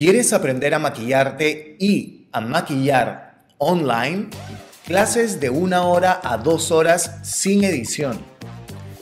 ¿Quieres aprender a maquillarte y a maquillar online? Clases de una hora a dos horas sin edición.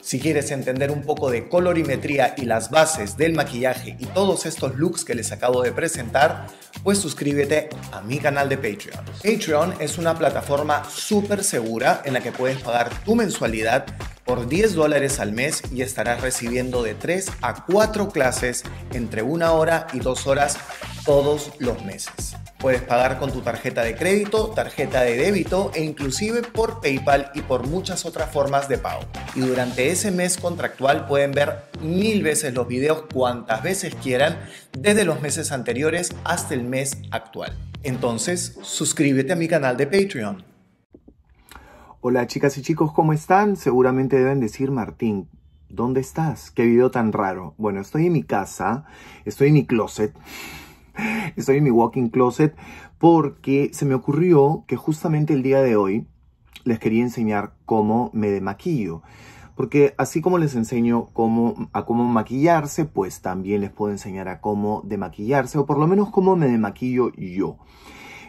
Si quieres entender un poco de colorimetría y las bases del maquillaje y todos estos looks que les acabo de presentar, pues suscríbete a mi canal de Patreon. Patreon es una plataforma súper segura en la que puedes pagar tu mensualidad por 10 dólares al mes y estarás recibiendo de 3 a 4 clases entre una hora y dos horas todos los meses. Puedes pagar con tu tarjeta de crédito, tarjeta de débito e inclusive por PayPal y por muchas otras formas de pago. Y durante ese mes contractual pueden ver mil veces los videos cuantas veces quieran desde los meses anteriores hasta el mes actual. Entonces, suscríbete a mi canal de Patreon Hola chicas y chicos, ¿cómo están? Seguramente deben decir, Martín, ¿dónde estás? ¿Qué video tan raro? Bueno, estoy en mi casa, estoy en mi closet, estoy en mi walking closet, porque se me ocurrió que justamente el día de hoy les quería enseñar cómo me demaquillo. Porque así como les enseño cómo, a cómo maquillarse, pues también les puedo enseñar a cómo demaquillarse, o por lo menos cómo me demaquillo yo.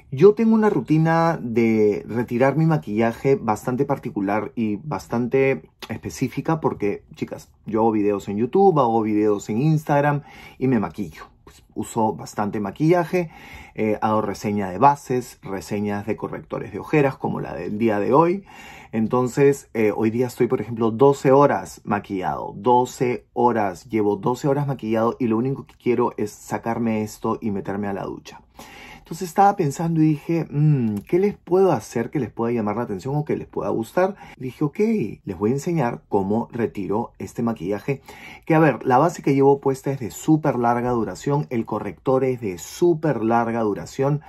Yo tengo una rutina de retirar mi maquillaje bastante particular y bastante específica porque, chicas, yo hago videos en YouTube, hago videos en Instagram y me maquillo. Pues, uso bastante maquillaje, eh, hago reseña de bases, reseñas de correctores de ojeras como la del día de hoy. Entonces, eh, hoy día estoy, por ejemplo, 12 horas maquillado, 12 horas, llevo 12 horas maquillado y lo único que quiero es sacarme esto y meterme a la ducha. Entonces estaba pensando y dije, mm, ¿qué les puedo hacer que les pueda llamar la atención o que les pueda gustar? dije, ok, les voy a enseñar cómo retiro este maquillaje. Que a ver, la base que llevo puesta es de súper larga duración, el corrector es de súper larga duración.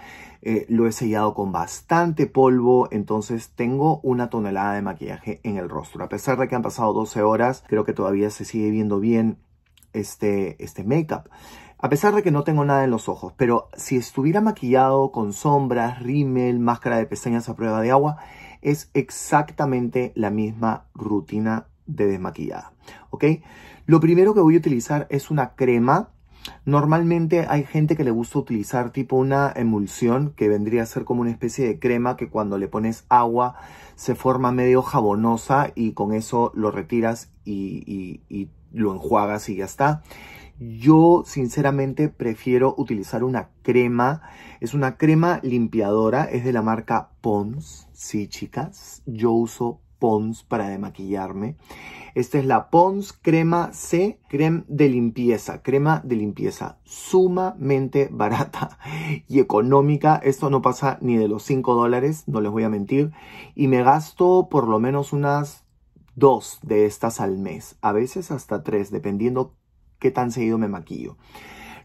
Eh, lo he sellado con bastante polvo, entonces tengo una tonelada de maquillaje en el rostro. A pesar de que han pasado 12 horas, creo que todavía se sigue viendo bien este, este make-up. A pesar de que no tengo nada en los ojos, pero si estuviera maquillado con sombras, rímel, máscara de pestañas a prueba de agua, es exactamente la misma rutina de desmaquillada, ¿ok? Lo primero que voy a utilizar es una crema. Normalmente hay gente que le gusta utilizar tipo una emulsión que vendría a ser como una especie de crema que cuando le pones agua se forma medio jabonosa y con eso lo retiras y, y lo enjuagas y ya está. Yo sinceramente prefiero utilizar una crema. Es una crema limpiadora, es de la marca Pons. Sí, chicas, yo uso Pons para maquillarme, Esta es la Pons Crema C, crema de limpieza, crema de limpieza sumamente barata y económica. Esto no pasa ni de los 5 dólares, no les voy a mentir. Y me gasto por lo menos unas dos de estas al mes, a veces hasta tres, dependiendo qué tan seguido me maquillo.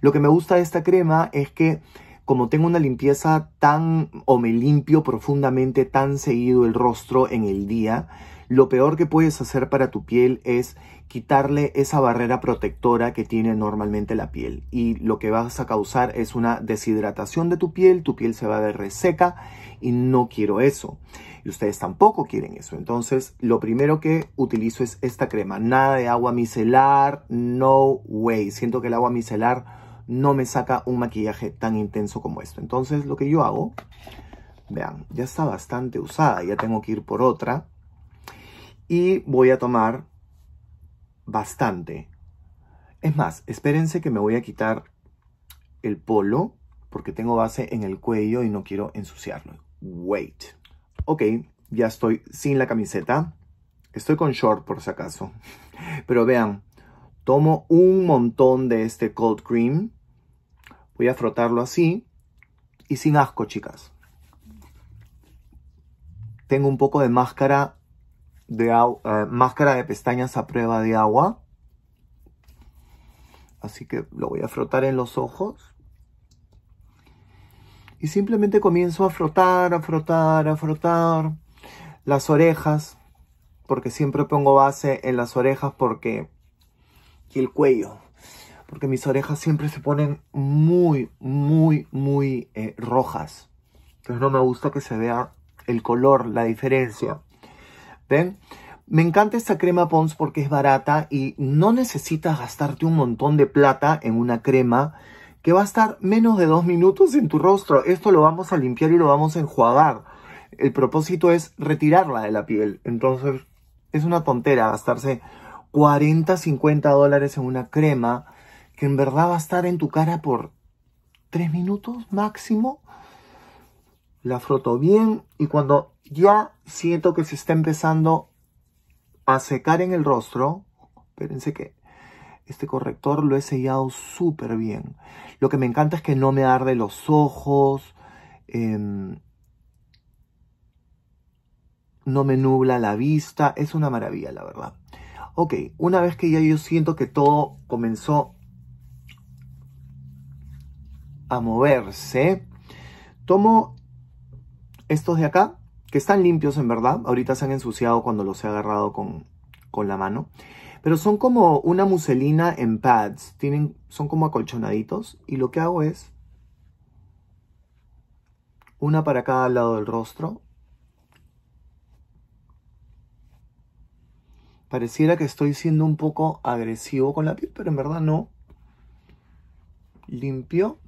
Lo que me gusta de esta crema es que como tengo una limpieza tan o me limpio profundamente tan seguido el rostro en el día, lo peor que puedes hacer para tu piel es quitarle esa barrera protectora que tiene normalmente la piel y lo que vas a causar es una deshidratación de tu piel, tu piel se va a ver reseca y no quiero eso. Y ustedes tampoco quieren eso. Entonces, lo primero que utilizo es esta crema. Nada de agua micelar, no way. Siento que el agua micelar no me saca un maquillaje tan intenso como esto. Entonces, lo que yo hago, vean, ya está bastante usada. Ya tengo que ir por otra. Y voy a tomar bastante. Es más, espérense que me voy a quitar el polo porque tengo base en el cuello y no quiero ensuciarlo wait. Ok, ya estoy sin la camiseta. Estoy con short por si acaso. Pero vean, tomo un montón de este cold cream. Voy a frotarlo así y sin asco, chicas. Tengo un poco de máscara de, eh, máscara de pestañas a prueba de agua. Así que lo voy a frotar en los ojos y simplemente comienzo a frotar, a frotar, a frotar las orejas, porque siempre pongo base en las orejas porque y el cuello, porque mis orejas siempre se ponen muy, muy, muy eh, rojas. Entonces no me gusta que se vea el color, la diferencia. ¿Ven? Me encanta esta crema Pons porque es barata y no necesitas gastarte un montón de plata en una crema que va a estar menos de dos minutos en tu rostro. Esto lo vamos a limpiar y lo vamos a enjuagar. El propósito es retirarla de la piel. Entonces, es una tontera gastarse 40, 50 dólares en una crema que en verdad va a estar en tu cara por tres minutos máximo. La froto bien y cuando ya siento que se está empezando a secar en el rostro, espérense que este corrector lo he sellado súper bien. Lo que me encanta es que no me arde los ojos. Em, no me nubla la vista. Es una maravilla, la verdad. Ok, una vez que ya yo siento que todo comenzó a moverse, tomo estos de acá, que están limpios en verdad. Ahorita se han ensuciado cuando los he agarrado con, con la mano. Pero son como una muselina en pads. Tienen, son como acolchonaditos. Y lo que hago es una para cada lado del rostro. Pareciera que estoy siendo un poco agresivo con la piel, pero en verdad no. Limpio.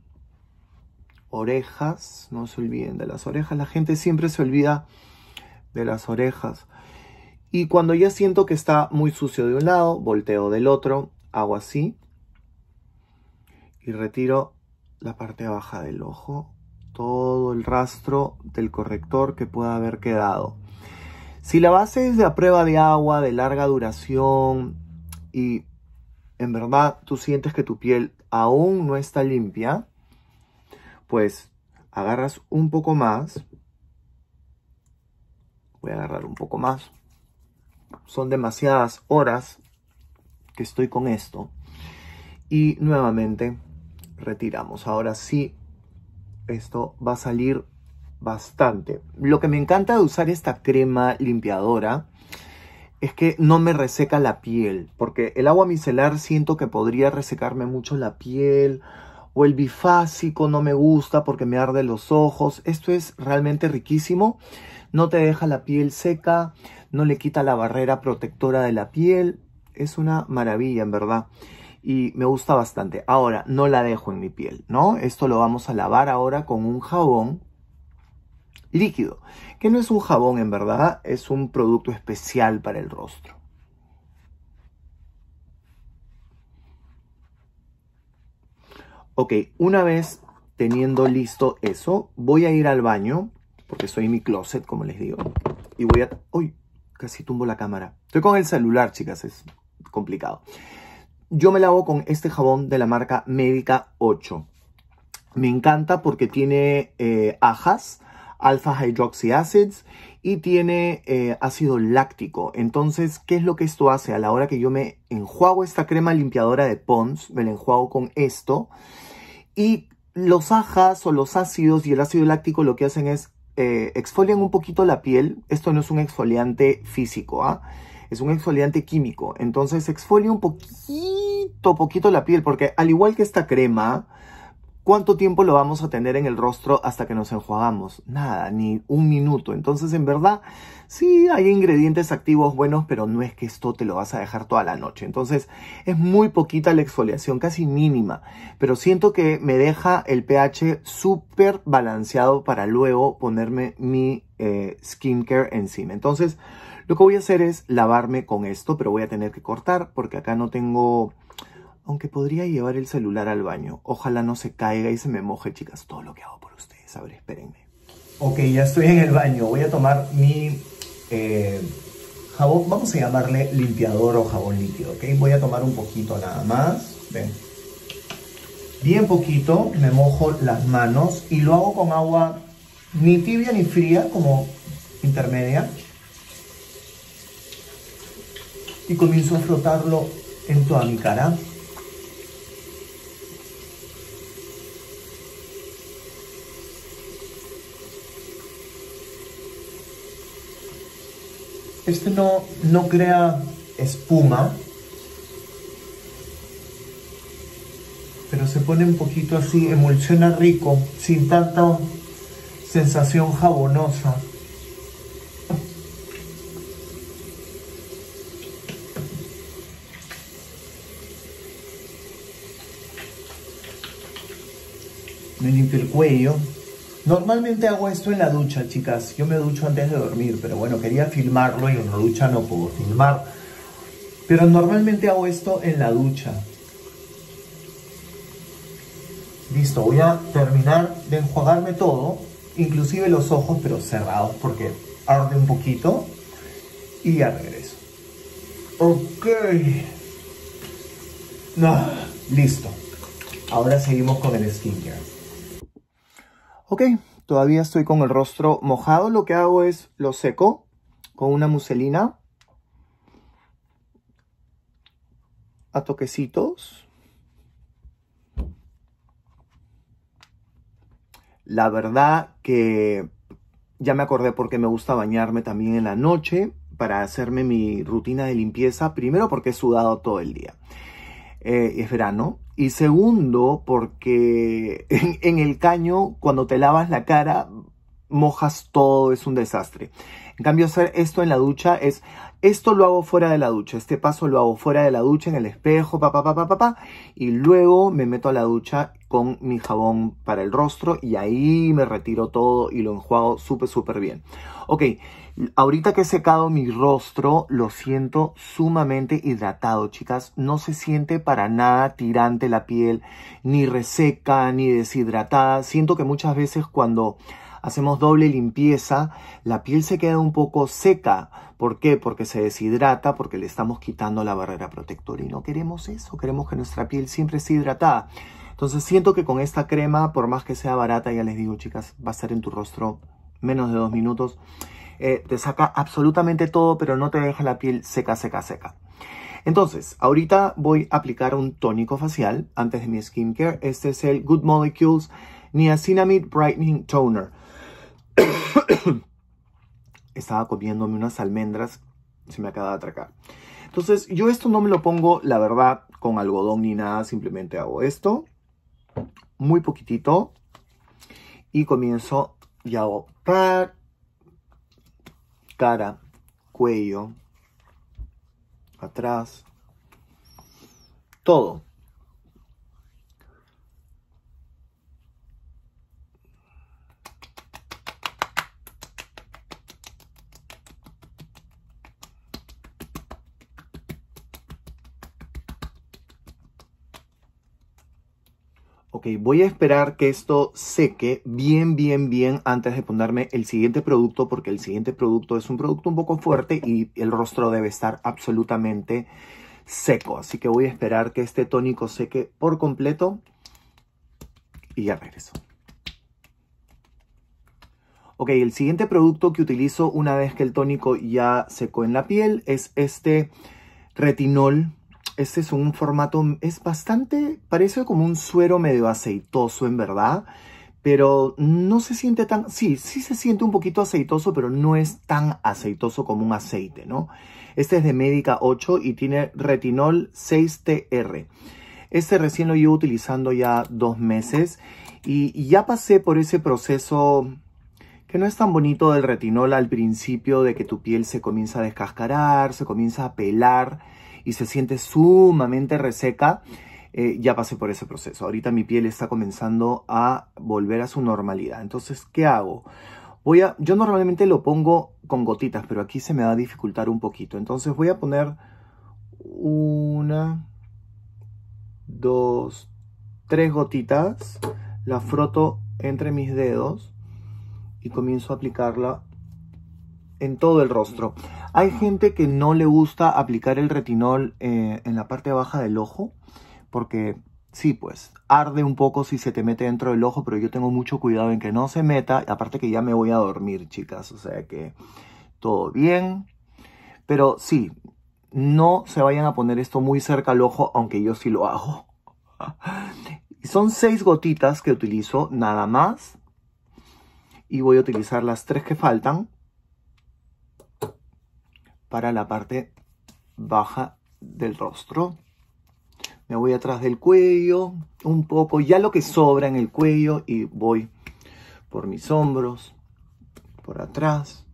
Orejas, no se olviden de las orejas. La gente siempre se olvida de las orejas. Y cuando ya siento que está muy sucio de un lado, volteo del otro, hago así y retiro la parte baja del ojo, todo el rastro del corrector que pueda haber quedado. Si la base es de a prueba de agua, de larga duración y en verdad tú sientes que tu piel aún no está limpia, pues agarras un poco más. Voy a agarrar un poco más son demasiadas horas que estoy con esto. Y nuevamente retiramos. Ahora sí, esto va a salir bastante. Lo que me encanta de usar esta crema limpiadora es que no me reseca la piel, porque el agua micelar siento que podría resecarme mucho la piel o el bifásico no me gusta porque me arde los ojos. Esto es realmente riquísimo. No te deja la piel seca, no le quita la barrera protectora de la piel. Es una maravilla, en verdad. Y me gusta bastante. Ahora, no la dejo en mi piel, ¿no? Esto lo vamos a lavar ahora con un jabón líquido, que no es un jabón en verdad, es un producto especial para el rostro. Ok, una vez teniendo listo eso, voy a ir al baño, porque estoy en mi closet, como les digo, y voy a... ¡Uy! Casi tumbo la cámara. Estoy con el celular, chicas, es complicado. Yo me lavo con este jabón de la marca Médica 8. Me encanta porque tiene eh, ajas, alfa hydroxy y tiene eh, ácido láctico. Entonces, ¿qué es lo que esto hace? A la hora que yo me enjuago esta crema limpiadora de Pons, me la enjuago con esto y los ajas o los ácidos y el ácido láctico lo que hacen es eh, exfolian un poquito la piel. Esto no es un exfoliante físico, ¿ah? es un exfoliante químico. Entonces exfolia un poquito, poquito la piel, porque al igual que esta crema, ¿Cuánto tiempo lo vamos a tener en el rostro hasta que nos enjuagamos? Nada, ni un minuto. Entonces, en verdad, sí hay ingredientes activos buenos, pero no es que esto te lo vas a dejar toda la noche. Entonces, es muy poquita la exfoliación, casi mínima. Pero siento que me deja el pH súper balanceado para luego ponerme mi eh, skincare encima. Entonces, lo que voy a hacer es lavarme con esto, pero voy a tener que cortar porque acá no tengo aunque podría llevar el celular al baño. Ojalá no se caiga y se me moje, chicas. Todo lo que hago por ustedes. A ver, espérenme. Ok, ya estoy en el baño. Voy a tomar mi eh, jabón. Vamos a llamarle limpiador o jabón líquido, ¿ok? Voy a tomar un poquito nada más. Ven. Bien poquito. Me mojo las manos. Y lo hago con agua ni tibia ni fría, como intermedia. Y comienzo a frotarlo en toda mi cara. Este no, no crea espuma, pero se pone un poquito así, emulsiona rico, sin tanta sensación jabonosa. Me limpio el cuello. Normalmente hago esto en la ducha, chicas. Yo me ducho antes de dormir, pero bueno, quería filmarlo y en la ducha no puedo filmar. Pero normalmente hago esto en la ducha. Listo, voy a terminar de enjuagarme todo, inclusive los ojos, pero cerrados porque arde un poquito. Y ya regreso. Ok. No, listo. Ahora seguimos con el skincare. Ok, todavía estoy con el rostro mojado. Lo que hago es lo seco con una muselina a toquecitos. La verdad que ya me acordé porque me gusta bañarme también en la noche para hacerme mi rutina de limpieza. Primero porque he sudado todo el día. Eh, es verano. Y segundo, porque en, el caño, cuando te lavas la cara, mojas todo, es un desastre. En cambio, hacer esto en la ducha es, esto lo hago fuera de la ducha, este paso lo hago fuera de la ducha, en el espejo, papá, papá, papá, pa, y luego me meto a la ducha con mi jabón para el rostro y ahí me retiro todo y lo enjuago súper, súper bien. Ok, ahorita que he secado mi rostro, lo siento sumamente hidratado, chicas. No se siente para nada tirante la piel, ni reseca, ni deshidratada. Siento que muchas veces cuando hacemos doble limpieza, la piel se queda un poco seca. ¿Por qué? Porque se deshidrata, porque le estamos quitando la barrera protectora y no queremos eso, queremos que nuestra piel siempre esté hidratada. Entonces siento que con esta crema, por más que sea barata, ya les digo chicas, va a estar en tu rostro menos de dos minutos. Eh, te saca absolutamente todo, pero no te deja la piel seca, seca, seca. Entonces, ahorita voy a aplicar un tónico facial antes de mi skincare. Este es el Good Molecules Niacinamide Brightening Toner. estaba comiéndome unas almendras, se me acaba de atracar. Entonces, yo esto no me lo pongo, la verdad, con algodón ni nada, simplemente hago esto, muy poquitito, y comienzo y hago cara, cuello, atrás, todo. Ok, voy a esperar que esto seque bien, bien, bien antes de ponerme el siguiente producto porque el siguiente producto es un producto un poco fuerte y el rostro debe estar absolutamente seco. Así que voy a esperar que este tónico seque por completo y ya regreso. Ok, el siguiente producto que utilizo una vez que el tónico ya secó en la piel es este retinol este es un formato, es bastante, parece como un suero medio aceitoso en verdad, pero no se siente tan, sí, sí se siente un poquito aceitoso, pero no es tan aceitoso como un aceite, ¿no? Este es de Médica 8 y tiene retinol 6TR. Este recién lo llevo utilizando ya dos meses y ya pasé por ese proceso que no es tan bonito del retinol al principio de que tu piel se comienza a descascarar, se comienza a pelar y se siente sumamente reseca, eh, ya pasé por ese proceso. Ahorita mi piel está comenzando a volver a su normalidad. Entonces, ¿qué hago? Voy a, yo normalmente lo pongo con gotitas, pero aquí se me va a dificultar un poquito. Entonces voy a poner una, dos, tres gotitas. La froto entre mis dedos y comienzo a aplicarla en todo el rostro. Hay gente que no le gusta aplicar el retinol eh, en la parte baja del ojo porque sí, pues arde un poco si se te mete dentro del ojo, pero yo tengo mucho cuidado en que no se meta. Aparte que ya me voy a dormir, chicas, o sea que todo bien. Pero sí, no se vayan a poner esto muy cerca al ojo, aunque yo sí lo hago. Son seis gotitas que utilizo nada más. Y voy a utilizar las tres que faltan para la parte baja del rostro. Me voy atrás del cuello, un poco, ya lo que sobra en el cuello y voy por mis hombros, por atrás.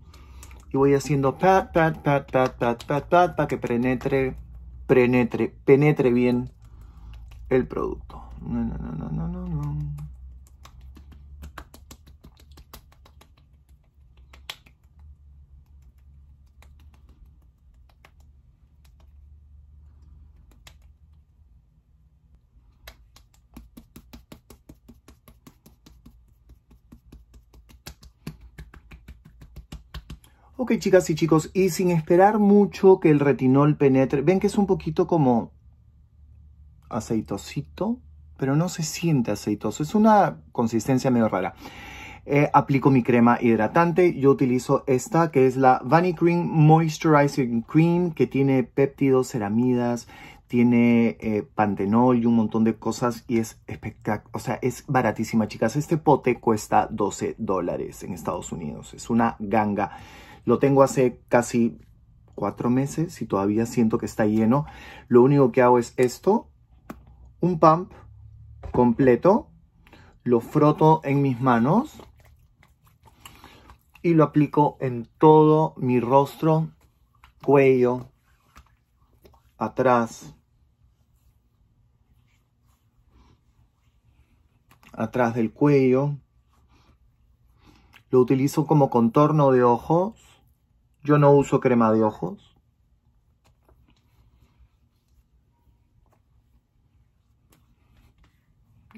Y voy haciendo pat, pat, pat, pat, pat, pat, pat, para que penetre, penetre, penetre bien el producto. Ok chicas y chicos, y sin esperar mucho que el retinol penetre, ven que es un poquito como aceitosito, pero no se siente aceitoso, es una consistencia medio rara. Eh, aplico mi crema hidratante, yo utilizo esta que es la Vanny Cream Moisturizing Cream que tiene péptidos, ceramidas, tiene eh, pantenol y un montón de cosas y es espectacular, o sea, es baratísima chicas, este pote cuesta 12 dólares en Estados Unidos, es una ganga. Lo tengo hace casi cuatro meses y todavía siento que está lleno. Lo único que hago es esto, un pump completo, lo froto en mis manos y lo aplico en todo mi rostro, cuello, atrás, atrás del cuello. Lo utilizo como contorno de ojos yo no uso crema de ojos.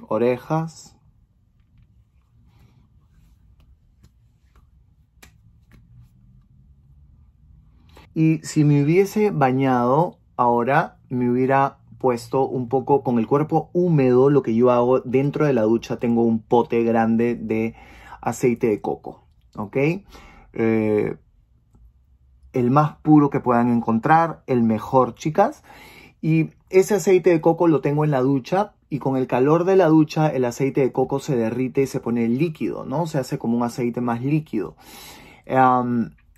Orejas. Y si me hubiese bañado, ahora me hubiera puesto un poco con el cuerpo húmedo, lo que yo hago dentro de la ducha, tengo un pote grande de aceite de coco, ¿ok? Eh, el más puro que puedan encontrar, el mejor, chicas. Y ese aceite de coco lo tengo en la ducha y con el calor de la ducha el aceite de coco se derrite y se pone líquido, ¿no? Se hace como un aceite más líquido.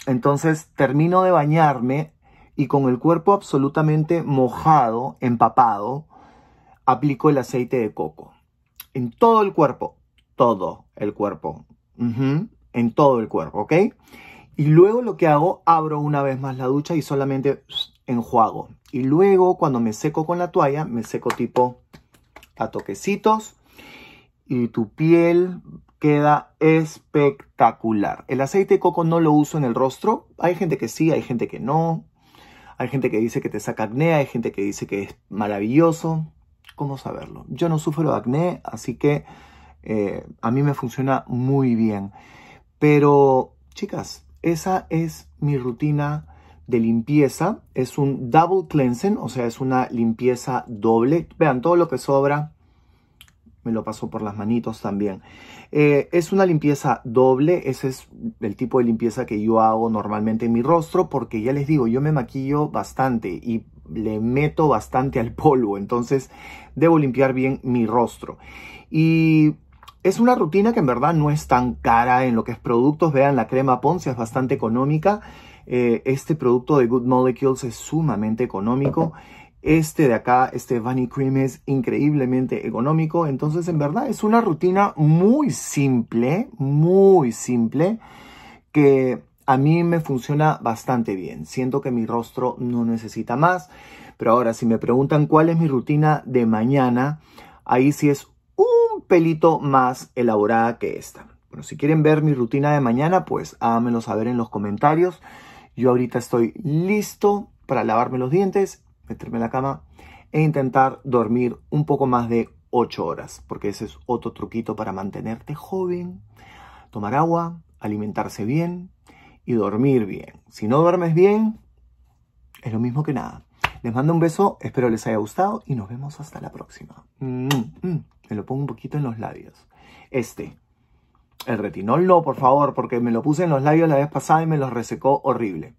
entonces termino de bañarme y con el cuerpo absolutamente mojado, empapado, aplico el aceite de coco. En todo el cuerpo, todo el cuerpo. En todo el cuerpo, ¿ok? Y luego lo que hago, abro una vez más la ducha y solamente enjuago. Y luego cuando me seco con la toalla, me seco tipo a toquecitos y tu piel queda espectacular. El aceite de coco no lo uso en el rostro. Hay gente que sí, hay gente que no. Hay gente que dice que te saca acné, hay gente que dice que es maravilloso. ¿Cómo saberlo? Yo no sufro de acné, así que eh, a mí me funciona muy bien. Pero, chicas, esa es mi rutina de limpieza. Es un double cleansing, o sea, es una limpieza doble. Vean, todo lo que sobra me lo paso por las manitos también. Eh, es una limpieza doble, ese es el tipo de limpieza que yo hago normalmente en mi rostro, porque ya les digo, yo me maquillo bastante y le meto bastante al polvo, entonces debo limpiar bien mi rostro. Y es una rutina que en verdad no es tan cara en lo que es productos. Vean, la crema Ponce es bastante económica. Eh, este producto de Good Molecules es sumamente económico. Este de acá, este Bunny Cream es increíblemente económico. Entonces, en verdad, es una rutina muy simple, muy simple, que a mí me funciona bastante bien. Siento que mi rostro no necesita más. Pero ahora, si me preguntan cuál es mi rutina de mañana, ahí sí es un pelito más elaborada que esta. Bueno, si quieren ver mi rutina de mañana, pues háganmelo saber en los comentarios. Yo ahorita estoy listo para lavarme los dientes, meterme en la cama e intentar dormir un poco más de 8 horas, porque ese es otro truquito para mantenerte joven, tomar agua, alimentarse bien y dormir bien. Si no duermes bien, es lo mismo que nada. Les mando un beso, espero les haya gustado y nos vemos hasta la próxima. Mm, mm. Me lo pongo un poquito en los labios. Este. El retinol no, por favor, porque me lo puse en los labios la vez pasada y me los resecó horrible.